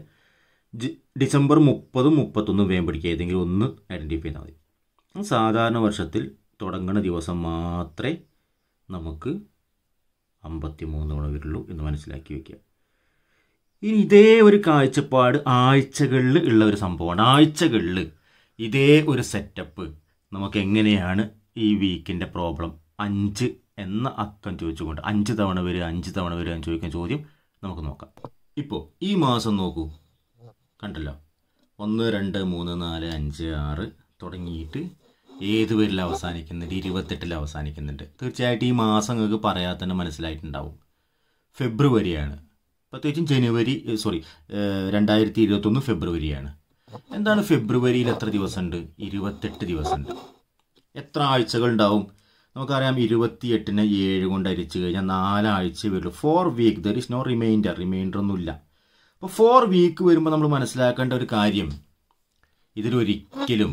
ഡിസംബർ മുപ്പതും മുപ്പത്തൊന്നും വേഗം പിടിക്കുക ഏതെങ്കിലും ഒന്ന് ഐഡൻറ്റിഫൈ ചെയ്താൽ മതി സാധാരണ വർഷത്തിൽ തുടങ്ങുന്ന ദിവസം മാത്രമേ നമുക്ക് അമ്പത്തി മൂന്ന് ഗുണം വരുള്ളൂ എന്ന് മനസ്സിലാക്കി വയ്ക്കുക ഇനി ഇതേ ഒരു കാഴ്ചപ്പാട് ആഴ്ചകളിൽ ഉള്ള ഒരു സംഭവമാണ് ആഴ്ചകളിൽ ഇതേ ഒരു സെറ്റപ്പ് നമുക്ക് എങ്ങനെയാണ് ഈ വീക്കിൻ്റെ പ്രോബ്ലം അഞ്ച് എന്ന അക്കം ചോദിച്ചുകൊണ്ട് അഞ്ച് തവണ വരിക അഞ്ച് തവണ വരിക എന്ന് ചോദിക്കുന്ന ചോദ്യം നമുക്ക് നോക്കാം ഇപ്പോൾ ഈ മാസം നോക്കൂ കണ്ടല്ലോ ഒന്ന് രണ്ട് മൂന്ന് നാല് അഞ്ച് ആറ് തുടങ്ങിയിട്ട് ഏത് പേരിൽ അവസാനിക്കുന്നുണ്ട് ഇരുപത്തെട്ടിൽ അവസാനിക്കുന്നുണ്ട് തീർച്ചയായിട്ടും ഈ മാസം നിങ്ങൾക്ക് പറയാതെ തന്നെ മനസ്സിലായിട്ടുണ്ടാവും ഫെബ്രുവരിയാണ് പ്രത്യേകിച്ചും ജനുവരി സോറി രണ്ടായിരത്തി ഇരുപത്തൊന്ന് ഫെബ്രുവരിയാണ് എന്താണ് ഫെബ്രുവരിയിൽ എത്ര ദിവസമുണ്ട് ഇരുപത്തെട്ട് ദിവസമുണ്ട് എത്ര ആഴ്ചകൾ ഉണ്ടാവും നമുക്കറിയാം ഇരുപത്തിയെട്ടിന് ഏഴ് കൊണ്ട് അരിച്ച് കഴിഞ്ഞാൽ നാലാഴ്ച വരും four week there is no reminder reminder ഒന്നുമില്ല അപ്പോൾ ഫോർ വീക്ക് വരുമ്പോൾ നമ്മൾ മനസ്സിലാക്കേണ്ട ഒരു കാര്യം ഇതിലൊരിക്കലും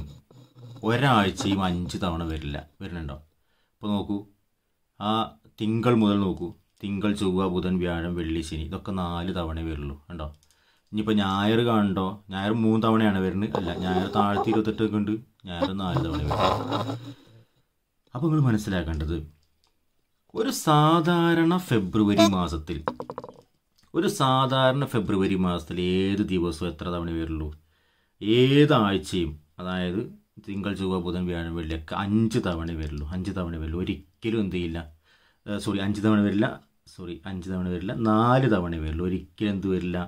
ഒരാഴ്ചയും അഞ്ച് തവണ വരില്ല വരുന്നുണ്ടോ അപ്പോൾ നോക്കൂ ആ തിങ്കൾ മുതൽ നോക്കൂ തിങ്കൾ ചൊവ്വ ബുധൻ വ്യാഴം വെള്ളി ശനി ഇതൊക്കെ നാല് തവണ വരുള്ളൂ കണ്ടോ ഇനിയിപ്പോൾ ഞായർ കാണണ്ടോ ഞായർ മൂന്ന് തവണയാണ് വരുന്നത് അല്ല ഞായർ താഴ്ത്തി ഇരുപത്തെട്ടൊക്കെ ഉണ്ട് ഞായർ നാല് തവണ വരും അപ്പോൾ നിങ്ങൾ മനസ്സിലാക്കേണ്ടത് ഒരു സാധാരണ ഫെബ്രുവരി മാസത്തിൽ ഒരു സാധാരണ ഫെബ്രുവരി മാസത്തിൽ ഏത് ദിവസവും എത്ര തവണ വരുള്ളൂ ഏതാഴ്ചയും അതായത് തിങ്കൾ ചൊവ്വ ബുധൻ വ്യാഴം വെള്ളിയൊക്കെ അഞ്ച് തവണ വരുള്ളൂ അഞ്ച് തവണ വരുള്ളൂ ഒരിക്കലും എന്ത് ചെയ്യില്ല സോറി അഞ്ച് തവണ വരില്ല സോറി അഞ്ച് തവണ വരില്ല നാല് തവണ വരുള്ളൂ ഒരിക്കലും എന്ത് വരില്ല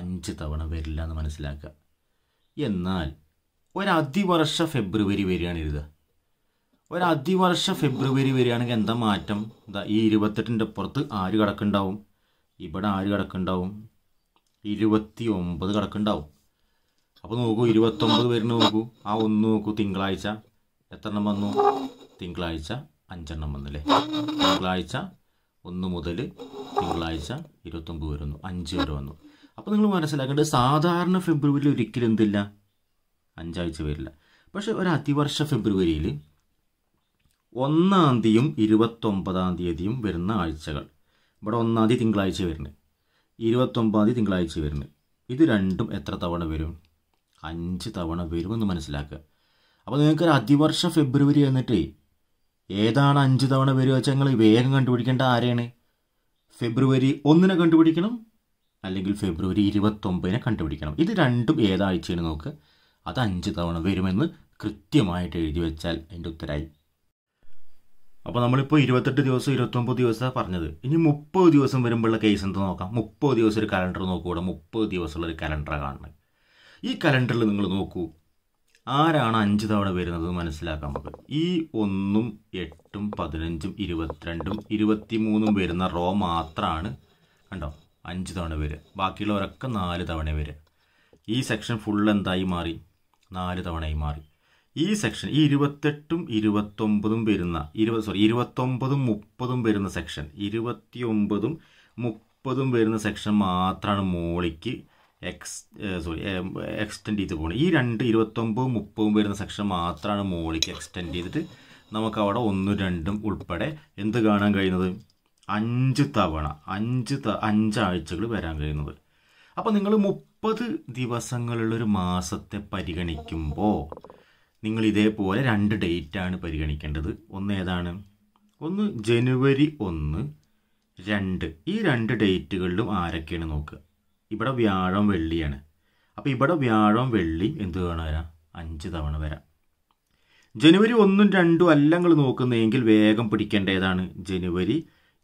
അഞ്ച് തവണ വരില്ല എന്ന് മനസ്സിലാക്കുക എന്നാൽ ഒരതിവർഷ ഫെബ്രുവരി വരികയാണ് എഴുതുക ഒരു അതിവർഷ ഫെബ്രുവരി വരികയാണെങ്കിൽ എന്താ മാറ്റം എന്താ ഈ ഇരുപത്തെട്ടിൻ്റെ പുറത്ത് ആര് കിടക്കുന്നുണ്ടാവും ഇവിടെ ആര് കിടക്കുന്നുണ്ടാവും ഇരുപത്തി ഒമ്പത് കിടക്കുന്നുണ്ടാവും അപ്പോൾ നോക്കൂ ഇരുപത്തൊമ്പത് പേരിന് നോക്കൂ ആ ഒന്ന് നോക്കൂ തിങ്കളാഴ്ച എത്ര എണ്ണം വന്നു തിങ്കളാഴ്ച അഞ്ചെണ്ണം വന്നില്ലേ തിങ്കളാഴ്ച ഒന്ന് മുതൽ തിങ്കളാഴ്ച ഇരുപത്തൊമ്പത് പേര് വന്നു അഞ്ച് വരെ വന്നു അപ്പോൾ നിങ്ങൾ മനസ്സിലാക്കേണ്ടത് സാധാരണ ഫെബ്രുവരിയിൽ ഒരിക്കലും എന്തില്ല അഞ്ചാഴ്ച വരില്ല പക്ഷേ ഒരു അതിവർഷ ഫെബ്രുവരിയിൽ ഒന്നാം തീയതിയും ഇരുപത്തൊമ്പതാം തീയതിയും വരുന്ന ആഴ്ചകൾ ഇവിടെ ഒന്നാം തീയതി തിങ്കളാഴ്ച വരുന്നത് ഇരുപത്തൊമ്പതാം തീയതി തിങ്കളാഴ്ച വരുന്നത് ഇത് രണ്ടും എത്ര തവണ വരും അഞ്ച് തവണ വരുമെന്ന് മനസ്സിലാക്കുക അപ്പോൾ നിങ്ങൾക്കൊരു അതിവർഷം ഫെബ്രുവരി എന്നിട്ട് ഏതാണ് അഞ്ച് തവണ വരിക വെച്ചാൽ നിങ്ങൾ വേഗം കണ്ടുപിടിക്കേണ്ട ആരെയാണ് ഫെബ്രുവരി ഒന്നിനെ കണ്ടുപിടിക്കണം അല്ലെങ്കിൽ ഫെബ്രുവരി ഇരുപത്തൊമ്പതിനെ കണ്ടുപിടിക്കണം ഇത് രണ്ടും ഏതാഴ്ചയാണ് നോക്കുക അത് അഞ്ച് തവണ വരുമെന്ന് കൃത്യമായിട്ട് എഴുതി വെച്ചാൽ അതിൻ്റെ ഉത്തരായി അപ്പോൾ നമ്മളിപ്പോൾ ഇരുപത്തെട്ട് ദിവസം ഇരുപത്തൊമ്പത് ദിവസമാണ് പറഞ്ഞത് ഇനി മുപ്പത് ദിവസം വരുമ്പോഴുള്ള കേസ് എന്താ നോക്കാം മുപ്പത് ദിവസം ഒരു കലണ്ടർ നോക്കൂടെ മുപ്പത് ദിവസമുള്ള ഒരു കലണ്ടറാണ് കാണുന്നത് ഈ കലണ്ടറിൽ നിങ്ങൾ നോക്കൂ ആരാണ് അഞ്ച് തവണ വരുന്നത് മനസ്സിലാക്കാൻ പറ്റും ഈ ഒന്നും എട്ടും പതിനഞ്ചും ഇരുപത്തിരണ്ടും ഇരുപത്തിമൂന്നും വരുന്ന റോ മാത്രമാണ് കണ്ടോ അഞ്ച് തവണ വരിക ബാക്കിയുള്ളവരൊക്കെ നാല് തവണ വരിക ഈ സെക്ഷൻ ഫുൾ എന്തായി മാറി നാല് തവണയായി മാറി ഈ സെക്ഷൻ ഈ ഇരുപത്തെട്ടും ഇരുപത്തൊമ്പതും വരുന്ന ഇരുപത് സോറി ഇരുപത്തൊമ്പതും മുപ്പതും വരുന്ന സെക്ഷൻ ഇരുപത്തിയൊമ്പതും മുപ്പതും വരുന്ന സെക്ഷൻ മാത്രമാണ് മോളിക്ക് എക്സ് സോറി എക്സ്റ്റെൻഡ് ചെയ്ത് പോകുന്നത് ഈ രണ്ട് ഇരുപത്തൊമ്പതും മുപ്പതും വരുന്ന സെക്ഷൻ മാത്രമാണ് മോളിക്ക് എക്സ്റ്റെൻഡ് ചെയ്തിട്ട് നമുക്ക് അവിടെ ഒന്നും രണ്ടും ഉൾപ്പെടെ എന്ത് കാണാൻ കഴിയുന്നത് അഞ്ച് തവണ അഞ്ച് ത അഞ്ചാഴ്ചകൾ വരാൻ കഴിയുന്നത് അപ്പോൾ നിങ്ങൾ മുപ്പത് ദിവസങ്ങളുള്ളൊരു മാസത്തെ പരിഗണിക്കുമ്പോൾ നിങ്ങൾ ഇതേപോലെ രണ്ട് ഡേറ്റാണ് പരിഗണിക്കേണ്ടത് ഒന്ന് ഏതാണ് ഒന്ന് ജനുവരി ഒന്ന് രണ്ട് ഈ രണ്ട് ഡേറ്റുകളിലും ആരൊക്കെയാണ് നോക്കുക ഇവിടെ വ്യാഴം വെള്ളിയാണ് അപ്പോൾ ഇവിടെ വ്യാഴം വെള്ളി എന്ത് തവണ വരാം അഞ്ച് തവണ വരാം ജനുവരി ഒന്നും രണ്ടും അല്ല നിങ്ങൾ നോക്കുന്നതെങ്കിൽ വേഗം പിടിക്കേണ്ട ഏതാണ് ജനുവരി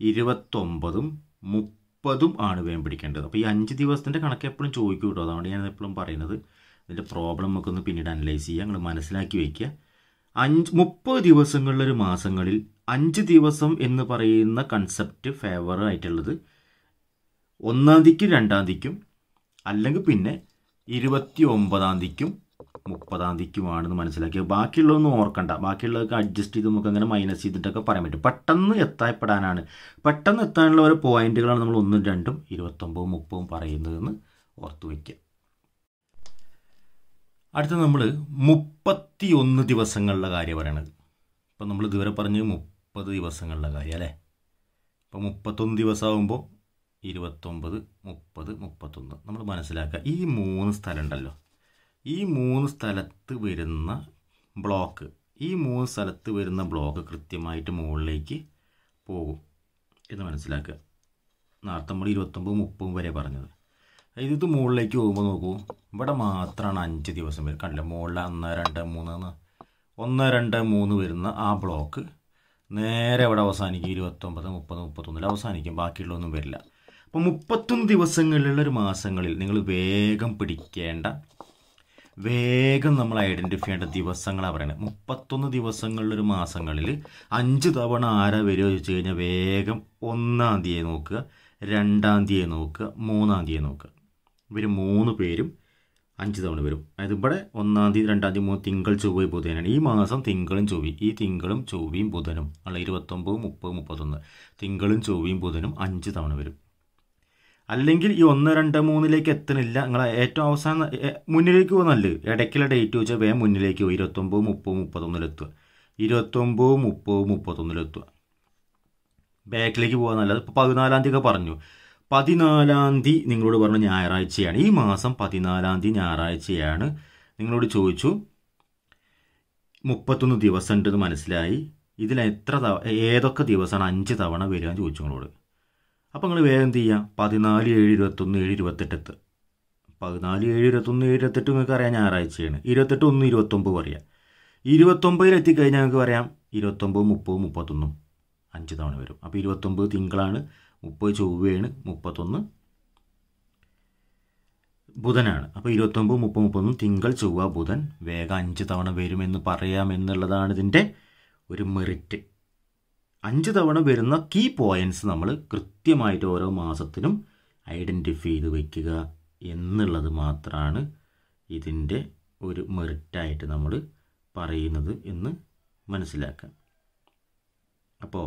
ഇരുപത്തൊമ്പതും മുപ്പതും ആണ് വേഗം പിടിക്കേണ്ടത് അപ്പോൾ ഈ അഞ്ച് ദിവസത്തിൻ്റെ കണക്ക് എപ്പോഴും ചോദിക്കും കേട്ടോ അതുകൊണ്ട് ഞാൻ എപ്പോഴും പറയുന്നത് ഇതിൻ്റെ പ്രോബ്ലം നമുക്കൊന്ന് പിന്നീട് അനലൈസ് ചെയ്യുക നിങ്ങൾ മനസ്സിലാക്കി വയ്ക്കുക അഞ്ച് മുപ്പത് ദിവസങ്ങളിലൊരു മാസങ്ങളിൽ അഞ്ച് ദിവസം എന്ന് പറയുന്ന കൺസെപ്റ്റ് ഫേവർ ആയിട്ടുള്ളത് ഒന്നാം തീക്കും രണ്ടാം തീക്കും അല്ലെങ്കിൽ പിന്നെ ഇരുപത്തി ഒമ്പതാം തീക്കും മുപ്പതാം തീക്കുമാണെന്ന് മനസ്സിലാക്കിയത് ബാക്കിയുള്ളതൊന്നും ഓർക്കണ്ട ബാക്കിയുള്ളതൊക്കെ അഡ്ജസ്റ്റ് ചെയ്ത് നമുക്ക് അങ്ങനെ മൈനസ് ചെയ്തിട്ടൊക്കെ പറയാൻ പറ്റും പെട്ടെന്ന് എത്താപ്പെടാനാണ് പെട്ടെന്ന് എത്താനുള്ള ഓരോ പോയിന്റുകളാണ് നമ്മൾ ഒന്നും രണ്ടും ഇരുപത്തൊമ്പതും മുപ്പതും പറയുന്നതെന്ന് ഓർത്തു വയ്ക്കുക അടുത്ത നമ്മൾ മുപ്പത്തി ഒന്ന് ദിവസങ്ങളുടെ കാര്യം പറയണത് ഇപ്പം നമ്മൾ ഇതുവരെ പറഞ്ഞ് മുപ്പത് ദിവസങ്ങളുടെ കാര്യം അല്ലേ ഇപ്പം മുപ്പത്തൊന്ന് ദിവസമാകുമ്പോൾ ഇരുപത്തൊമ്പത് മുപ്പത് മുപ്പത്തൊന്ന് നമ്മൾ മനസ്സിലാക്കുക ഈ മൂന്ന് സ്ഥലം ഉണ്ടല്ലോ ഈ മൂന്ന് സ്ഥലത്ത് വരുന്ന ബ്ലോക്ക് ഈ മൂന്ന് സ്ഥലത്ത് വരുന്ന ബ്ലോക്ക് കൃത്യമായിട്ട് മുകളിലേക്ക് പോകും എന്ന് മനസ്സിലാക്കുക നേരത്തെ നമ്മൾ ഇരുപത്തൊമ്പത് മുപ്പതും വരെ പറഞ്ഞത് ഇതിത് മുകളിലേക്ക് പോകുമ്പോൾ നോക്കൂ ഇവിടെ മാത്രമാണ് അഞ്ച് ദിവസം വരും കണ്ടില്ല മുകളിൽ ഒന്ന് രണ്ട് മൂന്ന് ഒന്ന് രണ്ട് മൂന്ന് വരുന്ന ആ ബ്ലോക്ക് നേരെ ഇവിടെ അവസാനിക്കും ഇരുപത്തൊമ്പത് മുപ്പത് മുപ്പത്തൊന്നിൽ അവസാനിക്കും ബാക്കിയുള്ളൊന്നും വരില്ല അപ്പോൾ മുപ്പത്തൊന്ന് ദിവസങ്ങളിലുള്ള ഒരു മാസങ്ങളിൽ നിങ്ങൾ വേഗം പിടിക്കേണ്ട വേഗം നമ്മൾ ഐഡൻറ്റിഫൈ ചെയ്യേണ്ട ദിവസങ്ങളാണ് പറയുന്നത് മുപ്പത്തൊന്ന് ദിവസങ്ങളിലൊരു മാസങ്ങളിൽ അഞ്ച് തവണ ആരാ വരുമോ ചോദിച്ചു കഴിഞ്ഞാൽ വേഗം ഒന്നാം തീയതി നോക്കുക രണ്ടാം തീയതി നോക്കുക മൂന്നാം തീയതി നോക്കുക ഇവർ മൂന്ന് പേരും അഞ്ച് തവണ വരും അതായത് ഇവിടെ ഒന്നാം തീയതി രണ്ടാം തീയതി മൂന്ന് തിങ്കൾ ചൊവ്വയും ബുധനാണ് ഈ മാസം തിങ്കളും ചൊവ്വി ഈ തിങ്കളും ചൊവ്വയും ബുധനും ഉള്ള ഇരുപത്തൊമ്പത് മുപ്പത് മുപ്പത്തൊന്ന് തിങ്കളും ചൊവ്വയും ബുധനും അഞ്ച് തവണ വരും അല്ലെങ്കിൽ ഈ ഒന്ന് രണ്ട് മൂന്നിലേക്ക് എത്തണില്ല നിങ്ങൾ ഏറ്റവും അവസാനം മുന്നിലേക്ക് പോകുന്ന നല്ല ഇടയ്ക്കുള്ള ഡേറ്റ് വെച്ചാൽ വേഗം മുന്നിലേക്ക് പോകും ഇരുപത്തൊമ്പത് മുപ്പത് മുപ്പത്തൊന്നിലെത്തുക ഇരുപത്തൊമ്പത് മുപ്പത് മുപ്പത്തൊന്നിലെത്തുക ബാക്കിലേക്ക് പോകാൻ നല്ലത് ഇപ്പോൾ പതിനാലാം തീയതി ഒക്കെ പറഞ്ഞു പതിനാലാം തീയതി നിങ്ങളോട് പറഞ്ഞ ഞായറാഴ്ചയാണ് ഈ മാസം പതിനാലാം തീയതി ഞായറാഴ്ചയാണ് നിങ്ങളോട് ചോദിച്ചു മുപ്പത്തൊന്ന് ദിവസം ഉണ്ടെന്ന് മനസ്സിലായി ഇതിൽ എത്ര തവ ഏതൊക്കെ ദിവസമാണ് അഞ്ച് തവണ വരിക എന്ന് ചോദിച്ചു നിങ്ങളോട് അപ്പോൾ നിങ്ങൾ വേഗം എന്ത് ചെയ്യുക പതിനാല് ഏഴ് ഇരുപത്തൊന്ന് ഏഴ് ഇരുപത്തെട്ട് എത്ത് പതിനാല് ഏഴ് ഇരുപത്തൊന്ന് ഏഴ് ഇരുപത്തെട്ട് നിങ്ങൾക്ക് അറിയാം ഞായറാഴ്ചയാണ് ഇരുപത്തെട്ട് ഒന്ന് ഇരുപത്തൊമ്പത് പറയാം ഇരുപത്തൊമ്പതിൽ എത്തിക്കഴിഞ്ഞാൽ നിങ്ങൾക്ക് പറയാം ഇരുപത്തൊമ്പത് മുപ്പത് മുപ്പത്തൊന്നും അഞ്ച് തവണ വരും അപ്പോൾ ഇരുപത്തൊമ്പത് തിങ്കളാണ് മുപ്പത് ചൊവ്വയാണ് മുപ്പത്തൊന്ന് ബുധനാണ് അപ്പോൾ ഇരുപത്തൊമ്പത് മുപ്പത് മുപ്പത്തൊന്ന് തിങ്കൾ ചൊവ്വ ബുധൻ വേഗം അഞ്ച് തവണ വരുമെന്ന് പറയാമെന്നുള്ളതാണ് ഇതിൻ്റെ ഒരു മെറിറ്റ് അഞ്ച് തവണ വരുന്ന കീ പോയിൻറ്റ്സ് നമ്മൾ കൃത്യമായിട്ട് ഓരോ മാസത്തിനും ഐഡൻറ്റിഫൈ ചെയ്ത് വയ്ക്കുക എന്നുള്ളത് മാത്രമാണ് ഇതിൻ്റെ ഒരു മെറിറ്റായിട്ട് നമ്മൾ പറയുന്നത് എന്ന് മനസ്സിലാക്കാം അപ്പോൾ